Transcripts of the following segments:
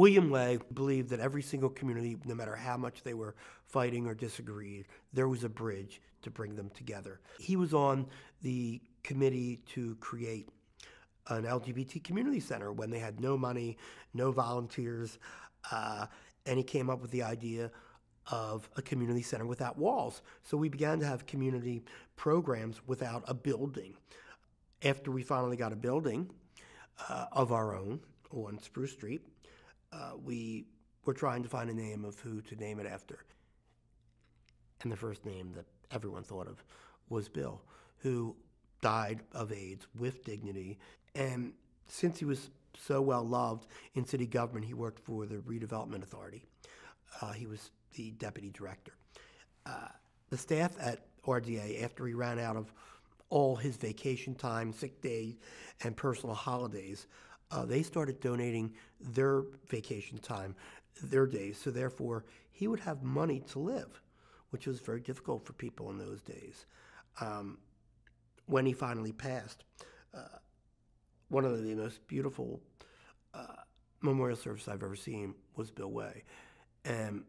William Lay believed that every single community, no matter how much they were fighting or disagreed, there was a bridge to bring them together. He was on the committee to create an LGBT community center when they had no money, no volunteers, uh, and he came up with the idea of a community center without walls. So we began to have community programs without a building. After we finally got a building uh, of our own on Spruce Street, uh, we were trying to find a name of who to name it after. And the first name that everyone thought of was Bill, who died of AIDS with dignity. And since he was so well loved in city government, he worked for the Redevelopment Authority. Uh, he was the deputy director. Uh, the staff at RDA, after he ran out of all his vacation time, sick days, and personal holidays, uh, they started donating their vacation time, their days, so therefore he would have money to live, which was very difficult for people in those days. Um, when he finally passed, uh, one of the most beautiful uh, memorial service I've ever seen was Bill Way, and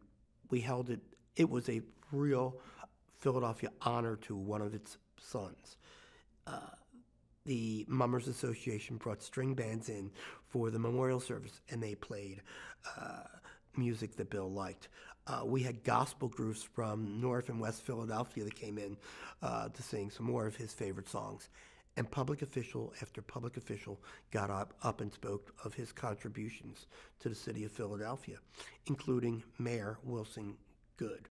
we held it. It was a real Philadelphia honor to one of its sons. Uh, the Mummers Association brought string bands in for the memorial service, and they played uh, music that Bill liked. Uh, we had gospel groups from North and West Philadelphia that came in uh, to sing some more of his favorite songs. And public official after public official got up, up and spoke of his contributions to the city of Philadelphia, including Mayor Wilson Good.